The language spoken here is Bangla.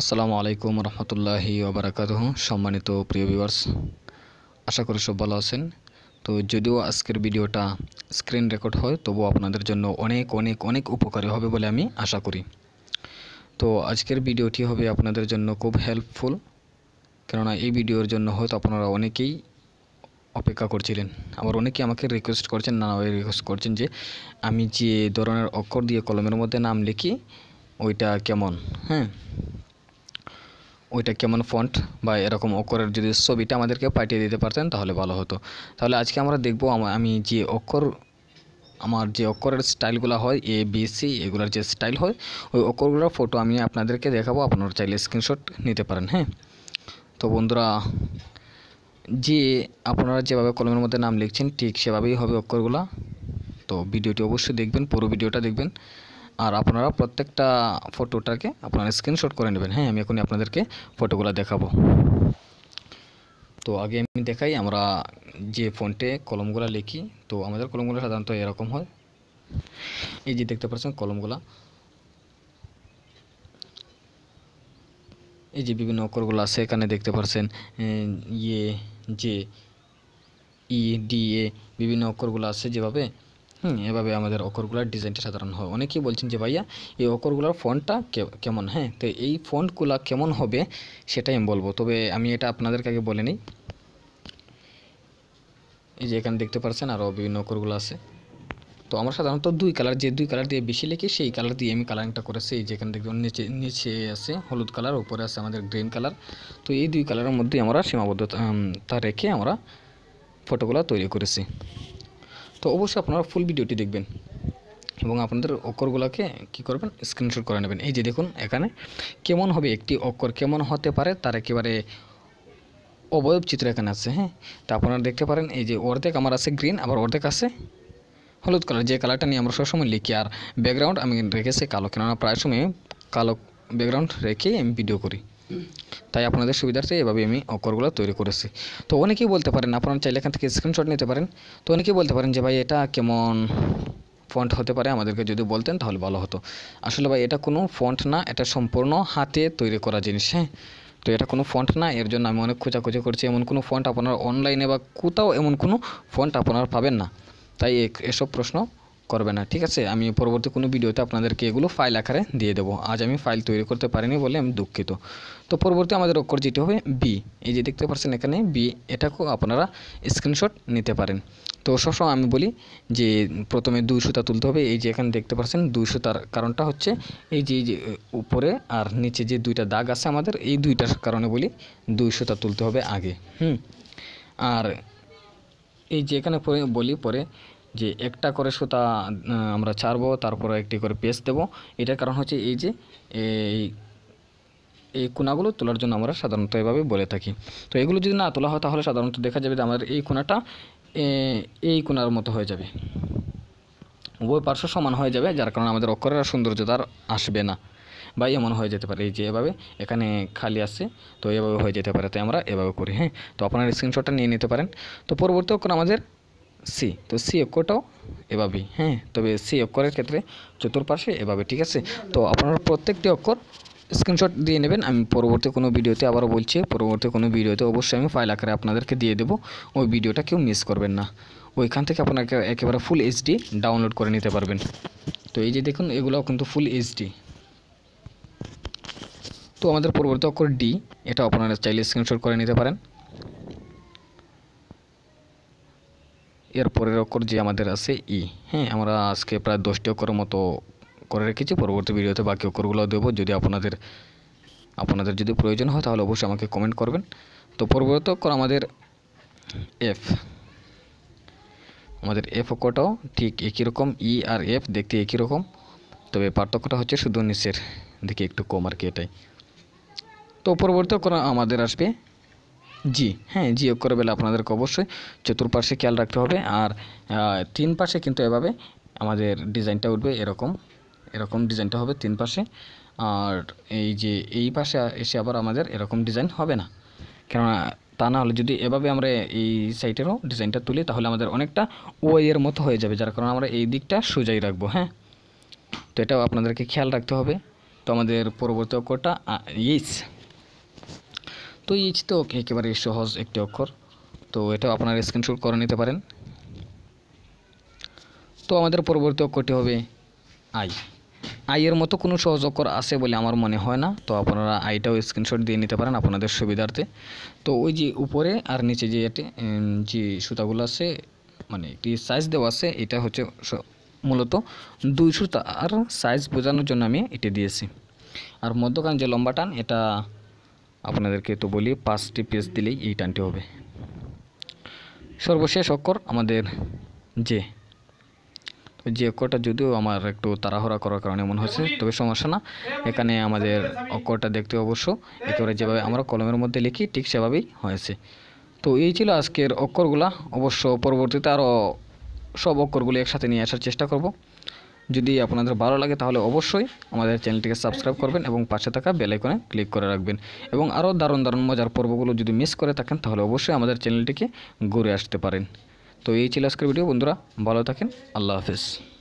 আসসালামু আলাইকুম রহমতুল্লাহি ওবরাকাত সম্মানিত প্রিয় ভিউয়ার্স আশা করি সব ভালো আছেন তো যদিও আজকের ভিডিওটা স্ক্রিন রেকর্ড হয় তবু আপনাদের জন্য অনেক অনেক অনেক উপকারী হবে বলে আমি আশা করি তো আজকের ভিডিওটি হবে আপনাদের জন্য খুব হেল্পফুল কেননা এই ভিডিওর জন্য হয়তো আপনারা অনেকেই অপেক্ষা করছিলেন আবার অনেকে আমাকে রিকোয়েস্ট করছেন নানাভাবে রিকোয়েস্ট করছেন যে আমি যে ধরনের অক্ষর দিয়ে কলমের মধ্যে নাম লিখি ওইটা কেমন হ্যাঁ ওইটা কেমন ফন্ট বা এরকম অক্ষরের যদি ছবিটা আমাদেরকে পাঠিয়ে দিতে পারতেন তাহলে ভালো হতো তাহলে আজকে আমরা দেখব আমি যে অক্ষর আমার যে অক্ষরের স্টাইলগুলো হয় এ বি সি এগুলোর যে স্টাইল হয় ওই অক্ষরগুলোর ফটো আমি আপনাদেরকে দেখাবো আপনারা চাইলে স্ক্রিনশট নিতে পারেন হ্যাঁ তো বন্ধুরা যে আপনারা যেভাবে কলমের মধ্যে নাম লিখছেন ঠিক সেভাবেই হবে অক্ষরগুলো তো ভিডিওটি অবশ্যই দেখবেন পুরো ভিডিওটা দেখবেন আর আপনারা প্রত্যেকটা ফটোটাকে আপনারা স্ক্রিনশট করে নেবেন হ্যাঁ আমি এখনই আপনাদেরকে ফটোগুলো দেখাবো তো আগে আমি দেখাই আমরা যে ফোনটে কলমগুলো লিখি তো আমাদের কলমগুলো সাধারণত এরকম হয় এই যে দেখতে পাচ্ছেন কলমগুলা এই যে বিভিন্ন অক্ষরগুলো আছে এখানে দেখতে পাচ্ছেন ইয়ে যে ই ডি এ বিভিন্ন অক্ষরগুলো আছে যেভাবে হুম এভাবে আমাদের অকরগুলার ডিজাইনটা সাধারণ হয় অনেকেই বলছেন যে ভাইয়া এই অকরগুলার ফোনটা কেমন হ্যাঁ তো এই ফোনগুলা কেমন হবে সেটাই আমি বলবো তবে আমি এটা আপনাদেরকে আগে বলে নিই এই যে এখানে দেখতে পাচ্ছেন আরও বিভিন্ন অকরগুলো আছে তো আমরা সাধারণত দুই কালার যে দুই কালার দিয়ে বেশি লিখি সেই কালার দিয়ে আমি কালারিংটা করেছি এই যেখানে দেখবেন নিচে নিচে আছে হলুদ কালার উপরে আছে আমাদের গ্রিন কালার তো এই দুই কালারের মধ্যে আমরা সীমাবদ্ধতা রেখে আমরা ফটোগুলো তৈরি করেছি তো অবশ্যই আপনারা ফুল ভিডিওটি দেখবেন এবং আপনাদের অক্ষরগুলোকে কি করবেন স্ক্রিনশট করে নেবেন এই যে দেখুন এখানে কেমন হবে একটি অক্ষর কেমন হতে পারে তার একেবারে অবয়ব চিত্র এখানে আছে হ্যাঁ তা আপনারা দেখতে পারেন এই যে অর্ধেক আমার আছে গ্রিন আবার অর্ধেক আছে হলুদ কালার যে কালারটা নিয়ে আমরা সবসময় লিখি আর ব্যাকগ্রাউন্ড আমি রেখেছি কালো কেননা প্রায় সময় কালো ব্যাকগ্রাউন্ড রেখেই আমি ভিডিও করি তাই আপনাদের সুবিধার্থে এভাবে আমি অক্ষরগুলো তৈরি করেছি তো অনেকেই বলতে পারেন আপনারা চাইলে এখান থেকে স্ক্রিনশট নিতে পারেন তো অনেকেই বলতে পারেন যে ভাই এটা কেমন ফন্ট হতে পারে আমাদেরকে যদি বলতেন তাহলে ভালো হতো আসলে ভাই এটা কোনো ফন্ট না এটা সম্পূর্ণ হাতে তৈরি করা জিনিস হ্যাঁ তো এটা কোনো ফন্ট না এর জন্য আমি অনেক খোঁজাখুঁজি করছি এমন কোনো ফন্ট আপনার অনলাইনে বা কোথাও এমন কোনো ফন্ট আপনারা পাবেন না তাই এসব প্রশ্ন করবে না ঠিক আছে আমি পরবর্তী কোনো ভিডিওতে আপনাদেরকে এগুলো ফাইল আকারে দিয়ে দেবো আজ আমি ফাইল তৈরি করতে পারিনি বলে আমি দুঃখিত তো পরবর্তী আমাদের অক্ষর যেটি হবে বি এই যে দেখতে পাচ্ছেন এখানে বি এটাকেও আপনারা স্ক্রিনশট নিতে পারেন তো সবসময় আমি বলি যে প্রথমে দুই সুতা তুলতে হবে এই যে এখানে দেখতে পাচ্ছেন দুই সুতার কারণটা হচ্ছে এই যে উপরে আর নিচে যে দুইটা দাগ আছে আমাদের এই দুইটার কারণে বলি দুই সুতা তুলতে হবে আগে হুম আর এই যে এখানে বলি পরে যে একটা করে সুতা আমরা ছাড়বো তারপরে একটি করে পেস্ট দেবো এটার কারণ হচ্ছে এই যে এই এই কোনাগুলো তোলার জন্য আমরা সাধারণত এভাবে বলে থাকি তো এগুলো যদি না তোলা হয় তাহলে সাধারণত দেখা যাবে যে আমাদের এই কোনাটা এই কোনার মতো হয়ে যাবে উভয় পার্শ্ব সমান হয়ে যাবে যার কারণে আমাদের অক্ষরের সৌন্দর্যতা আর আসবে না বা এমন হয়ে যেতে পারে এই যে এভাবে এখানে খালি আছে তো এভাবে হয়ে যেতে পারে তাই আমরা এভাবে করি হ্যাঁ তো আপনারা স্ক্রিনশটটা নিয়ে নিতে পারেন তো পরবর্তী অক্ষর আমাদের সি তো সি অক্ষরটাও এভাবেই হ্যাঁ তবে সি অক্ষরের ক্ষেত্রে চতুর্পাশে এভাবে ঠিক আছে তো আপনারা প্রত্যেকটি অক্ষর স্ক্রিনশট দিয়ে নেবেন আমি পরবর্তী কোনো ভিডিওতে আবারও বলছি পরবর্তী কোনো ভিডিওতে অবশ্যই আমি ফাইল আকারে আপনাদেরকে দিয়ে দেবো ওই ভিডিওটা কেউ মিস করবেন না ওইখান থেকে আপনারা একেবারে ফুল এইচডি ডাউনলোড করে নিতে পারবেন তো এই যে দেখুন এগুলোও কিন্তু ফুল এইচডি তো আমাদের পরবর্তী অক্ষর ডি এটা আপনারা চাইলে স্ক্রিনশট করে নিতে পারেন এরপরের অক্ষর যে আমাদের আছে ই হ্যাঁ আমরা আজকে প্রায় দশটি অক্ষরের মতো করে রেখেছি পরবর্তী ভিডিওতে বাকি অক্ষরগুলো দেবো যদি আপনাদের আপনাদের যদি প্রয়োজন হয় তাহলে অবশ্যই আমাকে কমেন্ট করবেন তো পরবর্তী অক্ষর আমাদের এফ আমাদের এফ অক্ষরটাও ঠিক একই রকম ই e আর এফ দেখতে একই রকম তবে পার্থক্যটা হচ্ছে শুধু নিচের দিকে একটু কম আর কি এটাই তো পরবর্তী অক্ষর আমাদের আসবে জি হ্যাঁ জি অক্ষর বেলা আপনাদেরকে অবশ্যই চতুর্পাশে খেয়াল রাখতে হবে আর তিন পাশে কিন্তু এভাবে আমাদের ডিজাইনটা উঠবে এরকম এরকম ডিজাইনটা হবে তিন পাশে আর এই যে এই পাশে এসে আবার আমাদের এরকম ডিজাইন হবে না কেননা তা না হলে যদি এভাবে আমরা এই সাইটেরও ডিজাইনটা তুলি তাহলে আমাদের অনেকটা ওয়াই মতো হয়ে যাবে যার কারণে আমরা এই দিকটা সোজাই রাখবো হ্যাঁ তো এটাও আপনাদেরকে খেয়াল রাখতে হবে তো আমাদের পরবর্তী অক্ষরটা ইস তো ইচ তো একেবারে সহজ একটি অক্ষর তো এটা আপনার স্ক্রিনশট করে নিতে পারেন তো আমাদের পরবর্তী অক্ষরটি হবে আই আইয়ের মতো কোনো সহজ অক্ষর আছে বলে আমার মনে হয় না তো আপনারা আইটাও স্ক্রিনশট দিয়ে নিতে পারেন আপনাদের সুবিধার্থে তো ওই যে উপরে আর নিচে যে যে সুতাগুলো আছে মানে একটি সাইজ দেওয়া আছে এটা হচ্ছে মূলত দুই সুতা আর সাইজ বোঝানোর জন্য আমি এটি দিয়েছি আর মধ্যখান যে লম্বা টান এটা আপনাদেরকে তো বলি পাঁচটি পেজ দিলেই এই টানটি হবে সর্বশেষ অক্ষর আমাদের যে যে অক্ষরটা যদিও আমার একটু তাড়াহুড়া করার কারণে মনে হচ্ছে তবে সমস্যা না এখানে আমাদের অক্ষরটা দেখতে অবশ্য একেবারে যেভাবে আমরা কলমের মধ্যে লিখি ঠিক সেভাবেই হয়েছে তো এই ছিল আজকের অক্ষরগুলা অবশ্য পরবর্তীতে আরও সব অক্ষরগুলি একসাথে নিয়ে আসার চেষ্টা করব যদি আপনাদের ভালো লাগে তাহলে অবশ্যই আমাদের চ্যানেলটিকে সাবস্ক্রাইব করবেন এবং পাশে থাকা বেলাইকনে ক্লিক করে রাখবেন এবং আরও দারুণ দারুণ মজার পর্বগুলো যদি মিস করে থাকেন তাহলে অবশ্যই আমাদের চ্যানেলটিকে ঘুরে আসতে পারেন তো এই ছিল আজকের ভিডিও বন্ধুরা ভালো থাকেন আল্লাহ হাফেজ